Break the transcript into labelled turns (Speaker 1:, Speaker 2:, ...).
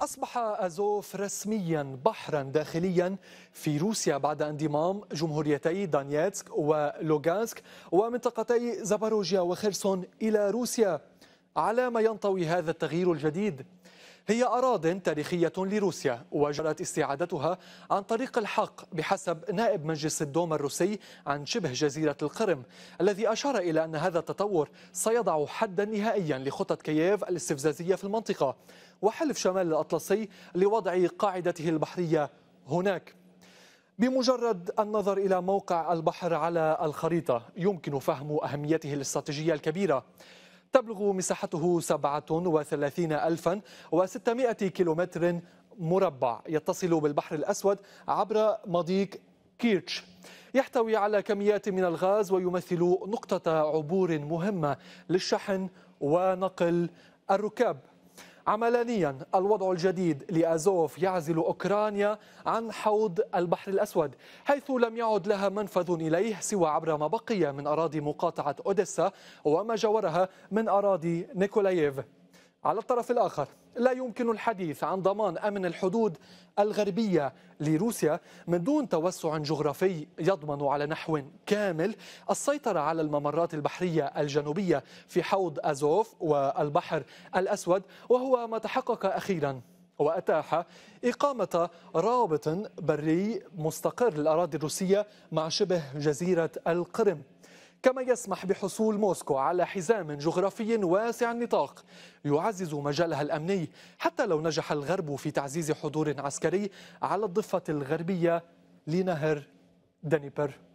Speaker 1: أصبح أزوف رسميا بحرا داخليا في روسيا بعد انضمام جمهوريتي دانيتسك ولوغانسك ومنطقتي زاباروجيا وخيرسون إلى روسيا على ما ينطوي هذا التغيير الجديد هي أراض تاريخية لروسيا وجرت استعادتها عن طريق الحق بحسب نائب مجلس الدوما الروسي عن شبه جزيرة القرم الذي أشار إلى أن هذا التطور سيضع حدا نهائيا لخطط كييف الاستفزازية في المنطقة وحلف شمال الأطلسي لوضع قاعدته البحرية هناك بمجرد النظر إلى موقع البحر على الخريطة يمكن فهم أهميته الاستراتيجية الكبيرة تبلغ مساحته 37600 كيلومتر مربع يتصل بالبحر الأسود عبر مضيق كيرتش يحتوي على كميات من الغاز ويمثل نقطة عبور مهمة للشحن ونقل الركاب عملانيا الوضع الجديد لأزوف يعزل أوكرانيا عن حوض البحر الأسود حيث لم يعد لها منفذ إليه سوى عبر ما بقي من أراضي مقاطعة أوديسا وما جاورها من أراضي نيكولايف على الطرف الآخر لا يمكن الحديث عن ضمان أمن الحدود الغربية لروسيا من دون توسع جغرافي يضمن على نحو كامل السيطرة على الممرات البحرية الجنوبية في حوض أزوف والبحر الأسود وهو ما تحقق أخيراً وأتاح إقامة رابط بري مستقر للأراضي الروسية مع شبه جزيرة القرم كما يسمح بحصول موسكو على حزام جغرافي واسع النطاق يعزز مجالها الأمني حتى لو نجح الغرب في تعزيز حضور عسكري على الضفة الغربية لنهر دنيبر